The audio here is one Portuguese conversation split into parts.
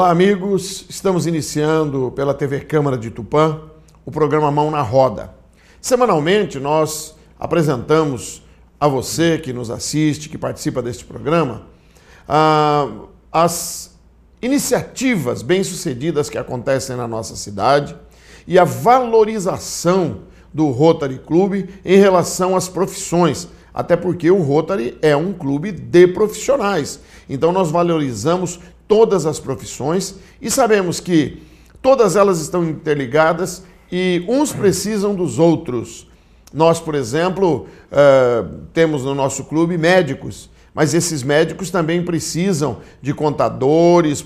Olá, amigos. Estamos iniciando pela TV Câmara de Tupã o programa Mão na Roda. Semanalmente nós apresentamos a você que nos assiste, que participa deste programa, ah, as iniciativas bem-sucedidas que acontecem na nossa cidade e a valorização do Rotary Clube em relação às profissões, até porque o Rotary é um clube de profissionais. Então nós valorizamos todas as profissões e sabemos que todas elas estão interligadas e uns precisam dos outros. Nós, por exemplo, uh, temos no nosso clube médicos, mas esses médicos também precisam de contadores,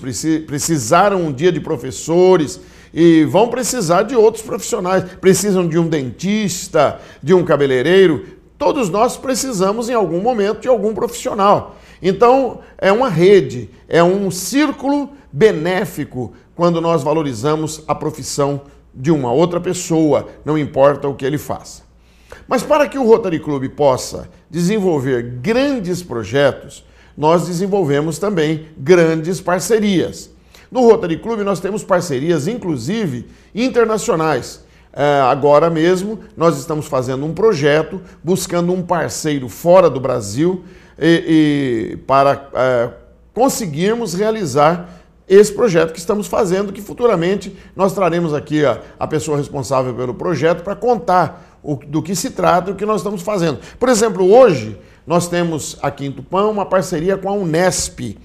precisaram um dia de professores e vão precisar de outros profissionais. Precisam de um dentista, de um cabeleireiro, Todos nós precisamos, em algum momento, de algum profissional. Então, é uma rede, é um círculo benéfico quando nós valorizamos a profissão de uma outra pessoa, não importa o que ele faça. Mas para que o Rotary Club possa desenvolver grandes projetos, nós desenvolvemos também grandes parcerias. No Rotary Club nós temos parcerias, inclusive internacionais. É, agora mesmo nós estamos fazendo um projeto, buscando um parceiro fora do Brasil e, e para é, conseguirmos realizar esse projeto que estamos fazendo, que futuramente nós traremos aqui a, a pessoa responsável pelo projeto para contar o, do que se trata e o que nós estamos fazendo. Por exemplo, hoje nós temos aqui em Tupã uma parceria com a Unesp.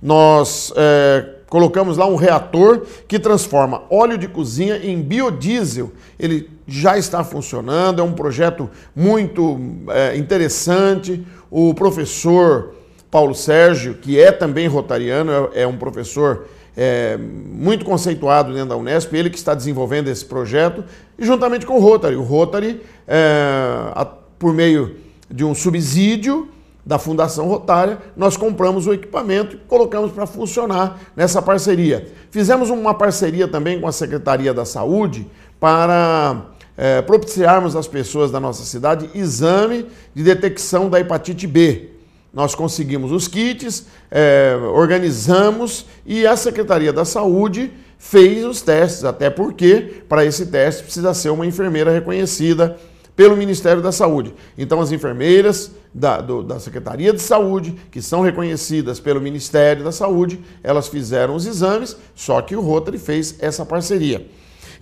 Nós é, Colocamos lá um reator que transforma óleo de cozinha em biodiesel. Ele já está funcionando, é um projeto muito é, interessante. O professor Paulo Sérgio, que é também rotariano, é, é um professor é, muito conceituado dentro da Unesp, ele que está desenvolvendo esse projeto, e juntamente com o Rotary. O Rotary, é, por meio de um subsídio, da Fundação Rotária, nós compramos o equipamento e colocamos para funcionar nessa parceria. Fizemos uma parceria também com a Secretaria da Saúde para é, propiciarmos às pessoas da nossa cidade exame de detecção da hepatite B. Nós conseguimos os kits, é, organizamos e a Secretaria da Saúde fez os testes, até porque para esse teste precisa ser uma enfermeira reconhecida pelo Ministério da Saúde. Então, as enfermeiras da, do, da Secretaria de Saúde, que são reconhecidas pelo Ministério da Saúde, elas fizeram os exames, só que o Rotary fez essa parceria.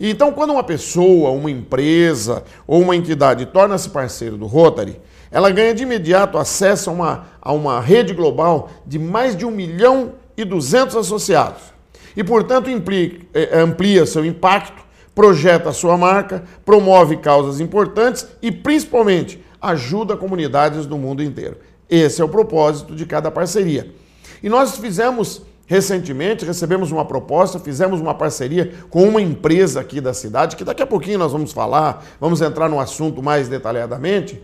então, quando uma pessoa, uma empresa ou uma entidade torna-se parceiro do Rotary, ela ganha de imediato acesso a uma, a uma rede global de mais de 1 milhão e 200 associados. E, portanto, é, amplia seu impacto projeta a sua marca, promove causas importantes e, principalmente, ajuda comunidades do mundo inteiro. Esse é o propósito de cada parceria. E nós fizemos recentemente, recebemos uma proposta, fizemos uma parceria com uma empresa aqui da cidade, que daqui a pouquinho nós vamos falar, vamos entrar no assunto mais detalhadamente.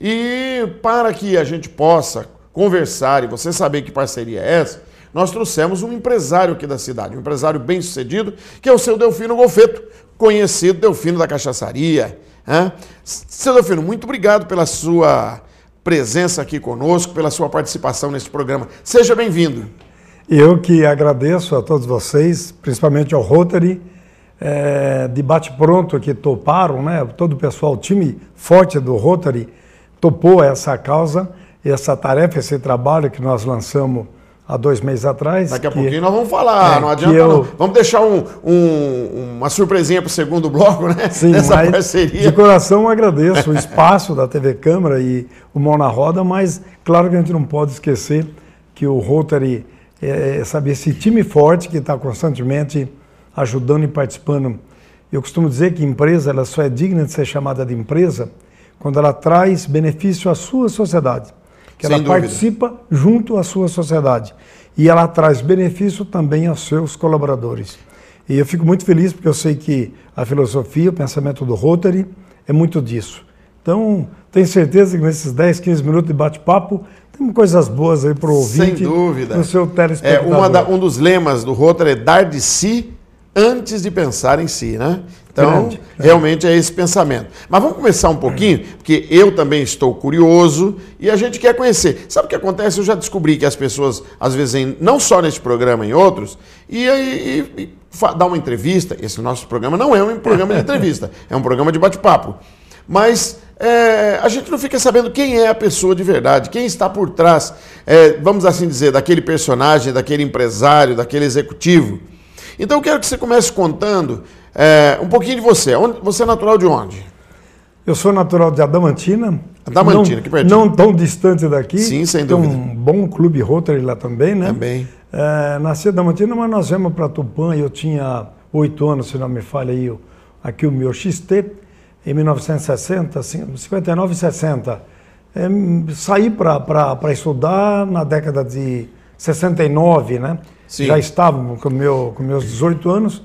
E para que a gente possa conversar e você saber que parceria é essa, nós trouxemos um empresário aqui da cidade, um empresário bem sucedido, que é o seu Delfino Golfeto, conhecido Delfino da Cachaçaria. Hein? Seu Delfino, muito obrigado pela sua presença aqui conosco, pela sua participação nesse programa. Seja bem-vindo. Eu que agradeço a todos vocês, principalmente ao Rotary, é, de bate-pronto que toparam, né? todo o pessoal, o time forte do Rotary, topou essa causa, essa tarefa, esse trabalho que nós lançamos há dois meses atrás. Daqui a que, pouquinho nós vamos falar, é, não adianta eu, não. Vamos deixar um, um, uma surpresinha para o segundo bloco, né? Sim, mas parceria. De coração agradeço o espaço da TV Câmara e o Mão na Roda, mas claro que a gente não pode esquecer que o Rotary é, é sabe, esse time forte que está constantemente ajudando e participando. Eu costumo dizer que empresa ela só é digna de ser chamada de empresa quando ela traz benefício à sua sociedade que Sem ela dúvida. participa junto à sua sociedade. E ela traz benefício também aos seus colaboradores. E eu fico muito feliz porque eu sei que a filosofia, o pensamento do Rotary é muito disso. Então, tenho certeza que nesses 10, 15 minutos de bate-papo, tem coisas boas aí para o ouvinte. Sem dúvida. No seu telespectador. É, da, um dos lemas do Rotary é dar de si antes de pensar em si, né? Então, grande, realmente é esse pensamento. Mas vamos começar um pouquinho, porque eu também estou curioso e a gente quer conhecer. Sabe o que acontece? Eu já descobri que as pessoas, às vezes, não só neste programa, em outros, e, e, e dá uma entrevista. Esse nosso programa não é um programa de entrevista, é um programa de bate-papo. Mas é, a gente não fica sabendo quem é a pessoa de verdade, quem está por trás, é, vamos assim dizer, daquele personagem, daquele empresário, daquele executivo. Então eu quero que você comece contando é, um pouquinho de você. Onde, você é natural de onde? Eu sou natural de Adamantina. Adamantina, não, que pertinho. Não tão distante daqui. Sim, sem dúvida. Tem um bom clube Rotary lá também, né? Também. É, nasci em Adamantina, mas nós viemos para Tupã. Eu tinha oito anos, se não me falha aí, aqui o meu XT. Em 1960, 59 e 60. É, saí para estudar na década de 69, né? Sim. Já estava com, meu, com meus 18 anos.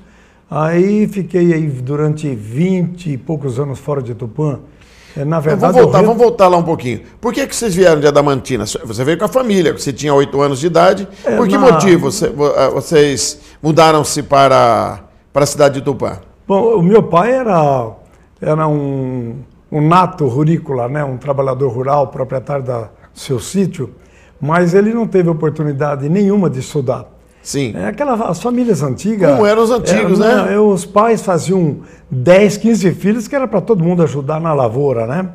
Aí fiquei aí durante 20 e poucos anos fora de Tupã. É, na verdade, vamos voltar, vamos voltar lá um pouquinho. Por que, que vocês vieram de Adamantina? Você veio com a família, você tinha 8 anos de idade. É, Por que na... motivo ah, vocês mudaram-se para, para a cidade de Tupã? Bom, o meu pai era, era um, um nato rurícola, né? um trabalhador rural, proprietário do seu sítio, mas ele não teve oportunidade nenhuma de estudar. Sim. É aquela, as famílias antigas. Como eram os antigos, era, é, né? os pais faziam 10, 15 filhos, que era para todo mundo ajudar na lavoura, né?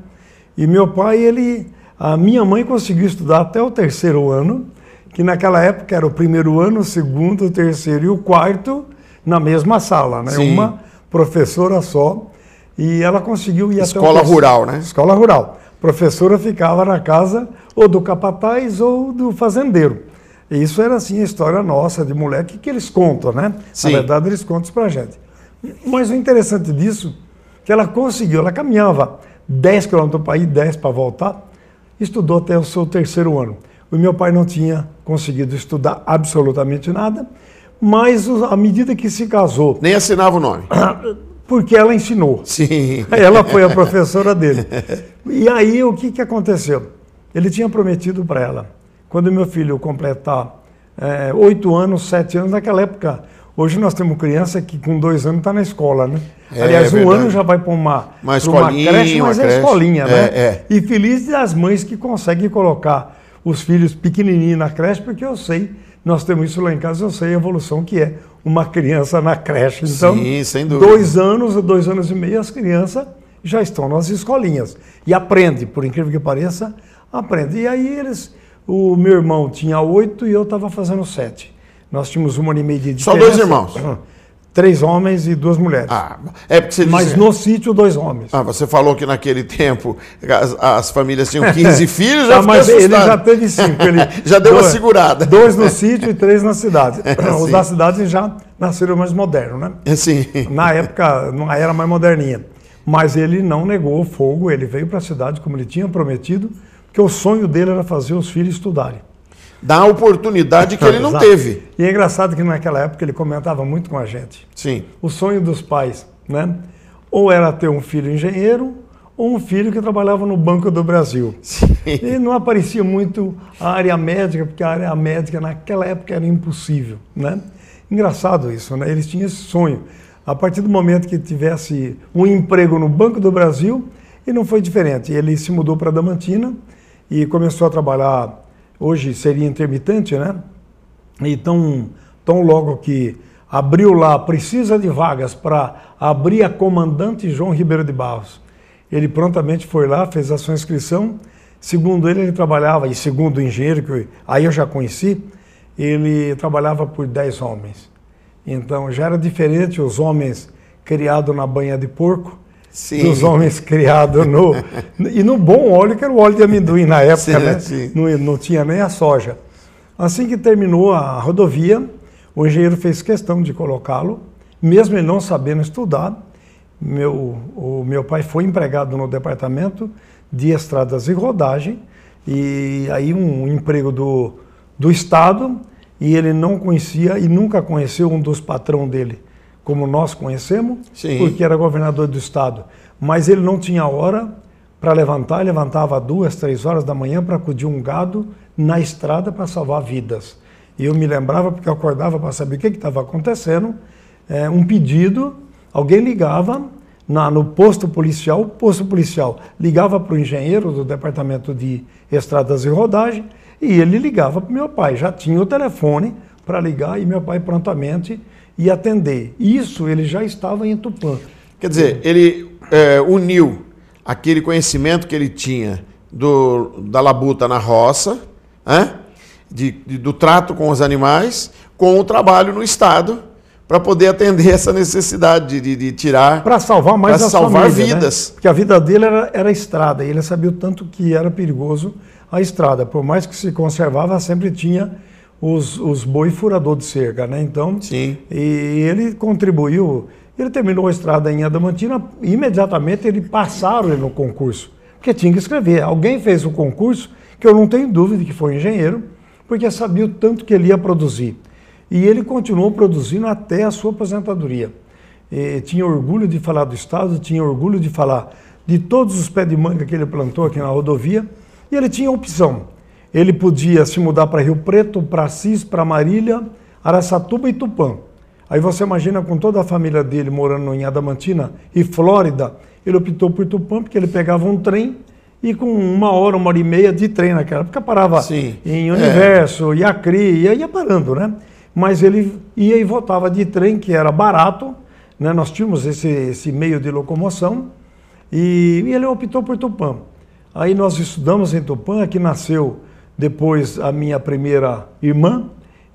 E meu pai, ele. A minha mãe conseguiu estudar até o terceiro ano, que naquela época era o primeiro ano, o segundo, o terceiro e o quarto, na mesma sala, né? Sim. Uma professora só. E ela conseguiu ir Escola até o rural, né? Escola rural. A professora ficava na casa ou do capataz ou do fazendeiro. Isso era assim a história nossa de moleque que eles contam, né? Sim. Na verdade, eles contam isso a gente. Mas o interessante disso que ela conseguiu, ela caminhava 10 quilômetros para ir, 10 para voltar, estudou até o seu terceiro ano. O meu pai não tinha conseguido estudar absolutamente nada, mas à medida que se casou. Nem assinava o nome. Porque ela ensinou. Sim. Ela foi a professora dele. E aí o que, que aconteceu? Ele tinha prometido para ela quando meu filho completar eh, oito é, anos, sete anos, naquela época, hoje nós temos criança que com dois anos está na escola, né? É, Aliás, é um ano já vai para uma, uma, escolinha, uma creche, mas uma é creche. escolinha, né? É, é. E feliz das mães que conseguem colocar os filhos pequenininhos na creche, porque eu sei, nós temos isso lá em casa, eu sei a evolução que é uma criança na creche. Então, Sim, sem dúvida. dois anos, dois anos e meio, as crianças já estão nas escolinhas. E aprende, por incrível que pareça, aprende. E aí eles o meu irmão tinha oito e eu estava fazendo sete. Nós tínhamos um ano e meio de diferença. Só dois irmãos? Três homens e duas mulheres. Ah, é porque você Mas no sítio, dois homens. Ah, você falou que naquele tempo as, as famílias tinham 15 filhos, já ah, mas ele já teve cinco. Ele já deu dois, uma segurada. Dois no sítio e três na cidade. É, Os da cidade já nasceram mais modernos, né? É, sim. Na época, não era mais moderninha. Mas ele não negou o fogo, ele veio para a cidade como ele tinha prometido que o sonho dele era fazer os filhos estudarem. Da oportunidade que ele não teve. E é engraçado que naquela época ele comentava muito com a gente. Sim. O sonho dos pais, né? Ou era ter um filho engenheiro, ou um filho que trabalhava no Banco do Brasil. Sim. E não aparecia muito a área médica, porque a área médica naquela época era impossível, né? Engraçado isso, né? Eles tinham esse sonho. A partir do momento que tivesse um emprego no Banco do Brasil, e não foi diferente. Ele se mudou para Damantina, e começou a trabalhar. Hoje seria intermitente, né? Então, tão logo que abriu lá, precisa de vagas para abrir a comandante João Ribeiro de Barros. Ele prontamente foi lá, fez a sua inscrição. Segundo ele, ele trabalhava, e segundo o engenheiro, que aí eu já conheci, ele trabalhava por 10 homens. Então já era diferente os homens criados na banha de porco, Sim. dos homens criados no. e no bom óleo, que era o óleo de amendoim na época, sim, né? Sim. Não, não tinha nem a soja. Assim que terminou a rodovia, o engenheiro fez questão de colocá-lo, mesmo ele não sabendo estudar. Meu, o meu pai foi empregado no departamento de estradas e rodagem, e aí um emprego do, do Estado, e ele não conhecia e nunca conheceu um dos patrão dele como nós conhecemos, Sim. porque era governador do estado. Mas ele não tinha hora para levantar, ele levantava duas, três horas da manhã para acudir um gado na estrada para salvar vidas. E eu me lembrava, porque eu acordava para saber o que estava acontecendo, é, um pedido, alguém ligava na, no posto policial, o posto policial ligava para o engenheiro do departamento de estradas e rodagem e ele ligava para meu pai. Já tinha o telefone para ligar e meu pai prontamente e atender. Isso ele já estava em Tupã. Quer dizer, ele é, uniu aquele conhecimento que ele tinha do, da labuta na roça, De, de, do trato com os animais, com o trabalho no Estado, para poder atender essa necessidade de, de tirar. Para salvar mais para salvar família, né? vidas. Né? Porque a vida dele era, era estrada, e ele sabia o tanto que era perigoso a estrada. Por mais que se conservava, sempre tinha os, os boi furador de cerca, né? Então, Sim. e ele contribuiu. Ele terminou a estrada em Adamantina, imediatamente ele passaram ele no concurso, porque tinha que escrever. Alguém fez o concurso, que eu não tenho dúvida que foi engenheiro, porque sabia o tanto que ele ia produzir. E ele continuou produzindo até a sua aposentadoria. E tinha orgulho de falar do Estado, tinha orgulho de falar de todos os pés de manga que ele plantou aqui na rodovia, e ele tinha opção ele podia se mudar para Rio Preto, para Assis, para Marília, Araçatuba e Tupã. Aí você imagina com toda a família dele morando em Adamantina e Flórida, ele optou por Tupã porque ele pegava um trem e com uma hora, uma hora e meia de trem naquela época parava Sim, em é. Universo, é. Iacri, ia, ia parando, né? Mas ele ia e voltava de trem, que era barato, né? Nós tínhamos esse, esse meio de locomoção e, e ele optou por Tupã. Aí nós estudamos em Tupã, que nasceu depois a minha primeira irmã,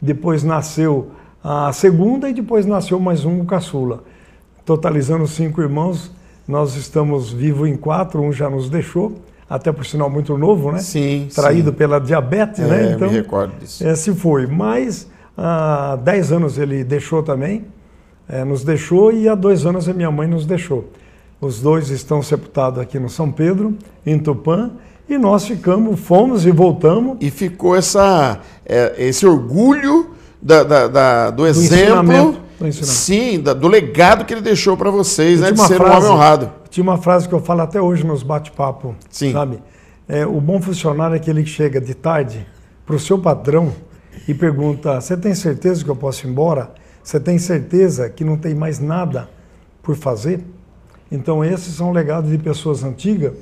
depois nasceu a segunda e depois nasceu mais um, o caçula. Totalizando cinco irmãos, nós estamos vivos em quatro, um já nos deixou, até por sinal muito novo, né? Sim. Traído sim. pela diabetes, né? é, né? Então, me recordo disso. É, se foi. Mas há dez anos ele deixou também, é, nos deixou, e há dois anos a minha mãe nos deixou. Os dois estão sepultados aqui no São Pedro, em Tupã, e nós ficamos, fomos e voltamos. E ficou essa, é, esse orgulho da, da, da, do, exemplo. Ensinamento, do Sim, do legado que ele deixou para vocês, né, de ser frase, um homem honrado. Tinha uma frase que eu falo até hoje nos bate-papo, sabe? É, o bom funcionário é aquele que chega de tarde para o seu patrão e pergunta: Você tem certeza que eu posso ir embora? Você tem certeza que não tem mais nada por fazer? Então, esses são legados de pessoas antigas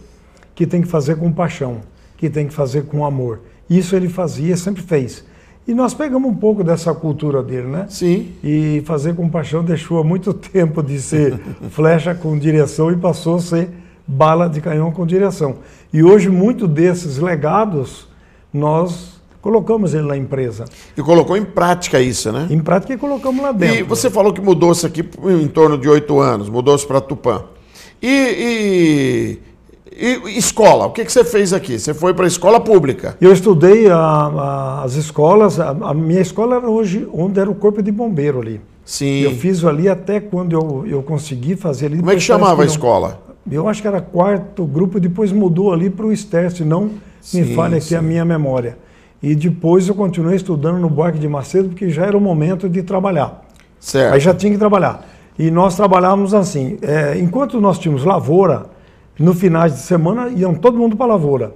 que tem que fazer com paixão, que tem que fazer com amor. Isso ele fazia, sempre fez. E nós pegamos um pouco dessa cultura dele, né? Sim. E fazer com paixão deixou há muito tempo de ser flecha com direção e passou a ser bala de canhão com direção. E hoje, muito desses legados, nós colocamos ele na empresa. E colocou em prática isso, né? Em prática e colocamos lá dentro. E você falou que mudou-se aqui em torno de oito anos, mudou-se para Tupã. E, e e escola, o que, que você fez aqui? Você foi para a escola pública? Eu estudei a, a, as escolas, a, a, minha escola era hoje onde era o corpo de bombeiro ali. Sim. Eu fiz ali até quando eu, eu consegui fazer ali. Como é que chamava a escola? Eu acho que era quarto grupo, depois mudou ali para o Ester, se não sim, me falha aqui sim. a minha memória. E depois eu continuei estudando no Buarque de Macedo, porque já era o momento de trabalhar. Certo. Aí já tinha que trabalhar. E nós trabalhávamos assim, é, enquanto nós tínhamos lavoura, no finais de semana iam todo mundo para a lavoura.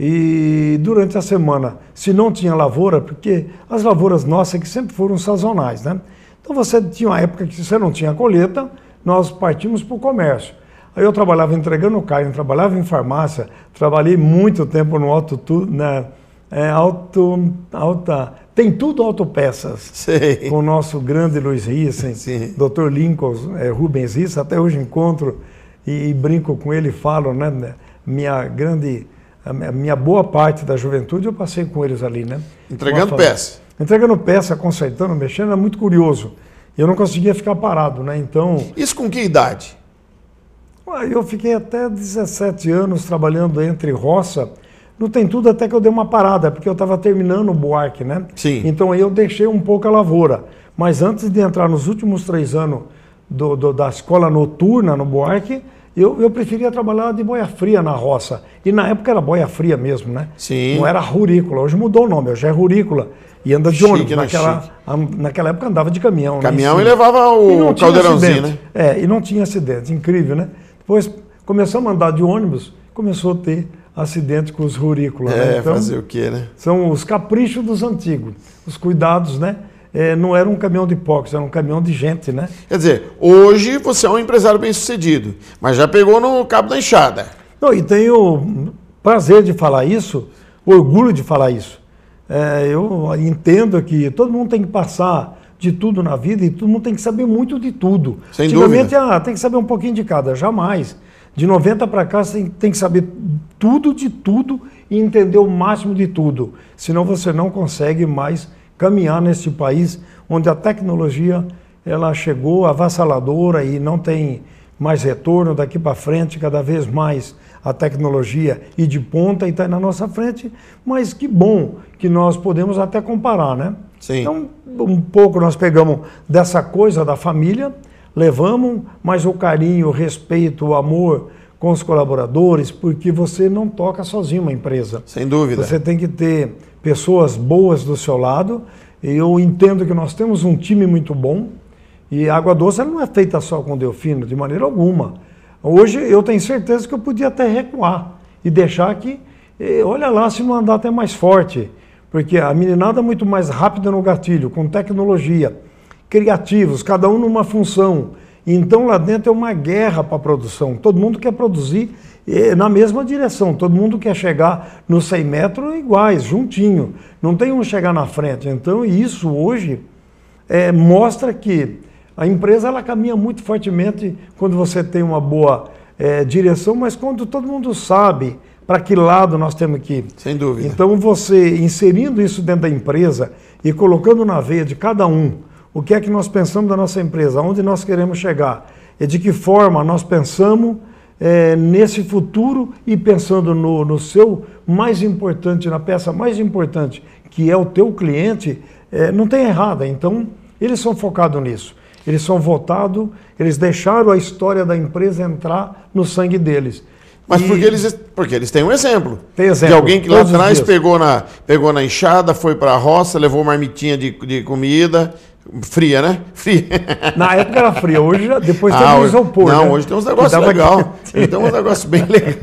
E durante a semana, se não tinha lavoura, porque as lavouras nossas que sempre foram sazonais, né? Então você tinha uma época que você não tinha colheita, nós partimos para o comércio. Aí eu trabalhava entregando carne, trabalhava em farmácia, trabalhei muito tempo no auto, na, é, auto alta, tem tudo autopeças. Com o nosso grande Luiz Rissen, Dr Lincoln é, Rubens Rissen, até hoje encontro e, e brinco com ele e falo, né? né minha grande, minha boa parte da juventude eu passei com eles ali, né? Entregando peça. Entregando peça, consertando, mexendo, era muito curioso. Eu não conseguia ficar parado, né? Então. Isso com que idade? Eu fiquei até 17 anos trabalhando entre roça. Não tem tudo até que eu dei uma parada, porque eu estava terminando o Buarque, né? Sim. Então aí eu deixei um pouco a lavoura. Mas antes de entrar nos últimos três anos do, do, da escola noturna no Buarque, eu, eu preferia trabalhar de boia fria na roça. E na época era boia fria mesmo, né? Sim. Não era rurícola. Hoje mudou o nome, hoje é rurícola. E anda de chique, ônibus. Né? Naquela, naquela época andava de caminhão. Né? Caminhão né? e levava o e caldeirãozinho, né? É, e não tinha acidente. Incrível, né? Depois começamos a andar de ônibus, começou a ter acidente com os rurícolas. Né? É, né? então, fazer o quê, né? São os caprichos dos antigos, os cuidados, né? é, não era um caminhão de porcos, era um caminhão de gente, né? Quer dizer, hoje você é um empresário bem sucedido, mas já pegou no cabo da enxada. Não, e tenho prazer de falar isso, orgulho de falar isso. É, eu entendo que todo mundo tem que passar de tudo na vida e todo mundo tem que saber muito de tudo. Sem Antigamente, dúvida. ah, tem que saber um pouquinho de cada, jamais. De 90 para cá, você tem que saber tudo de tudo e entender o máximo de tudo. Senão você não consegue mais caminhar neste país onde a tecnologia ela chegou avassaladora e não tem mais retorno daqui para frente, cada vez mais a tecnologia e de ponta e está na nossa frente, mas que bom que nós podemos até comparar, né? Sim. Então, um pouco nós pegamos dessa coisa da família, levamos, mas o carinho, o respeito, o amor, com os colaboradores, porque você não toca sozinho uma empresa. Sem dúvida. Você tem que ter pessoas boas do seu lado. Eu entendo que nós temos um time muito bom e a água doce não é feita só com Delfino, de maneira alguma. Hoje eu tenho certeza que eu podia até recuar e deixar que, olha lá, se não andar até mais forte. Porque a meninada é muito mais rápida no gatilho, com tecnologia, criativos, cada um numa função. Então lá dentro é uma guerra para a produção. Todo mundo quer produzir eh, na mesma direção, todo mundo quer chegar nos 100 metros iguais, juntinho. Não tem um chegar na frente. Então isso hoje é, mostra que a empresa ela caminha muito fortemente quando você tem uma boa é, direção, mas quando todo mundo sabe para que lado nós temos que ir. Sem dúvida. Então você inserindo isso dentro da empresa e colocando na veia de cada um o que é que nós pensamos da nossa empresa, aonde nós queremos chegar, e é de que forma nós pensamos é, nesse futuro e pensando no, no, seu mais importante, na peça mais importante, que é o teu cliente, é, não tem errada. Então, eles são focados nisso. Eles são votados, eles deixaram a história da empresa entrar no sangue deles. Mas e... porque, eles, porque eles têm um exemplo. Tem exemplo. De alguém que lá atrás pegou na, pegou na enxada, foi para a roça, levou marmitinha de, de comida, Fria, né? Fria. Na época era fria, hoje já, depois ah, um hoje, Não, né? hoje tem uns negócios legais. tem então, uns negócios bem legais.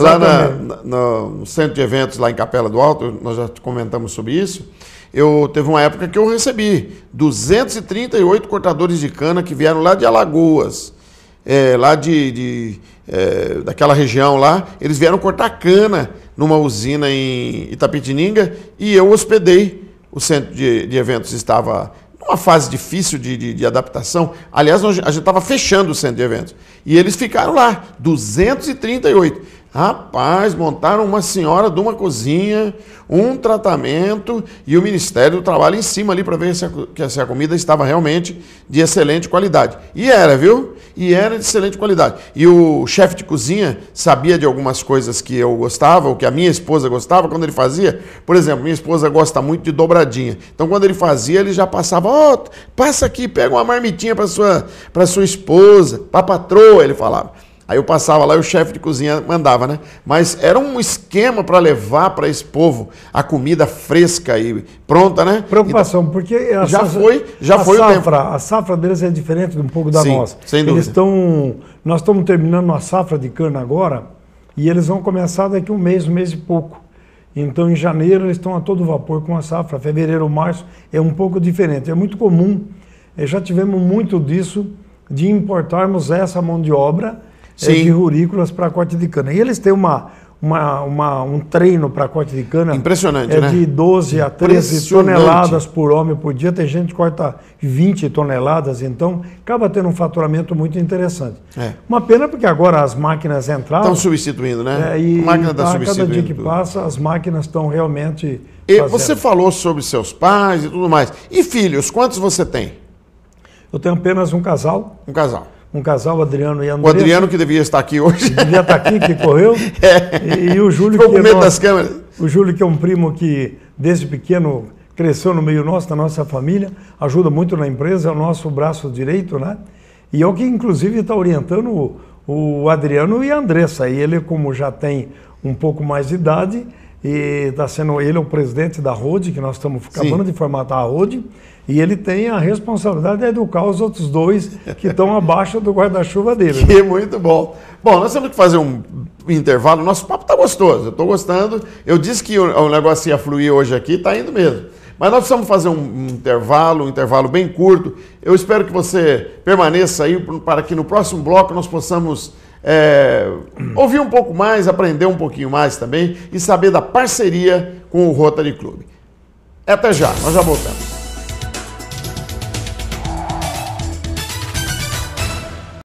lá na, na, no centro de eventos, lá em Capela do Alto, nós já comentamos sobre isso. Eu teve uma época que eu recebi 238 cortadores de cana que vieram lá de Alagoas, é, lá de, de é, daquela região lá. Eles vieram cortar cana numa usina em Itapetininga e eu hospedei o centro de, de eventos estava numa fase difícil de, de, de adaptação. Aliás, a gente estava fechando o centro de eventos. E eles ficaram lá, 238. Rapaz, montaram uma senhora de uma cozinha, um tratamento e o Ministério do Trabalho em cima ali para ver se a, que se a comida estava realmente de excelente qualidade. E era, viu? E era de excelente qualidade. E o chefe de cozinha sabia de algumas coisas que eu gostava, ou que a minha esposa gostava quando ele fazia. Por exemplo, minha esposa gosta muito de dobradinha. Então, quando ele fazia, ele já passava: Ó, oh, passa aqui, pega uma marmitinha para sua, sua esposa, para patroa, ele falava. Aí eu passava lá e o chefe de cozinha mandava, né? Mas era um esquema para levar para esse povo a comida fresca e pronta, né? Preocupação, então, porque a já safra, foi, já foi safra, o tempo. A safra deles é diferente um pouco da Sim, nossa. Sem eles dúvida. estão, nós estamos terminando uma safra de cana agora e eles vão começar daqui um mês, um mês e pouco. Então, em janeiro eles estão a todo vapor com a safra. Fevereiro, março é um pouco diferente. É muito comum. Eh, já tivemos muito disso de importarmos essa mão de obra é Sim. de rurículas para corte de cana. E eles têm uma, uma, uma, um treino para corte de cana. Impressionante, é né? De 12 a 13 toneladas por homem por dia. Tem gente que corta 20 toneladas, então acaba tendo um faturamento muito interessante. É. Uma pena porque agora as máquinas entraram. Estão substituindo, né? É, e tá a máquina está tá, substituindo. Cada dia que passa, as máquinas estão realmente. E você falou sobre seus pais e tudo mais. E filhos, quantos você tem? Eu tenho apenas um casal. Um casal um casal, Adriano e André. O Adriano que devia estar aqui hoje. Devia estar aqui, que correu. É. E, e, o Júlio Ficou que com é medo das câmeras. O Júlio que é um primo que desde pequeno cresceu no meio nosso, na nossa família, ajuda muito na empresa, é o nosso braço direito, né? E é o que inclusive está orientando o, o Adriano e a Andressa. E ele, como já tem um pouco mais de idade, e está sendo ele o presidente da Rode, que nós estamos acabando Sim. de formatar a Rode, e ele tem a responsabilidade de educar os outros dois que estão abaixo do guarda-chuva dele. Né? Que né? muito bom. Bom, nós temos que fazer um intervalo. Nosso papo está gostoso, eu estou gostando. Eu disse que o, o negócio ia fluir hoje aqui, está indo mesmo. Mas nós precisamos fazer um intervalo, um intervalo bem curto. Eu espero que você permaneça aí para que no próximo bloco nós possamos é, ouvir um pouco mais, aprender um pouquinho mais também e saber da parceria com o Rotary Club. Até já, nós já voltamos.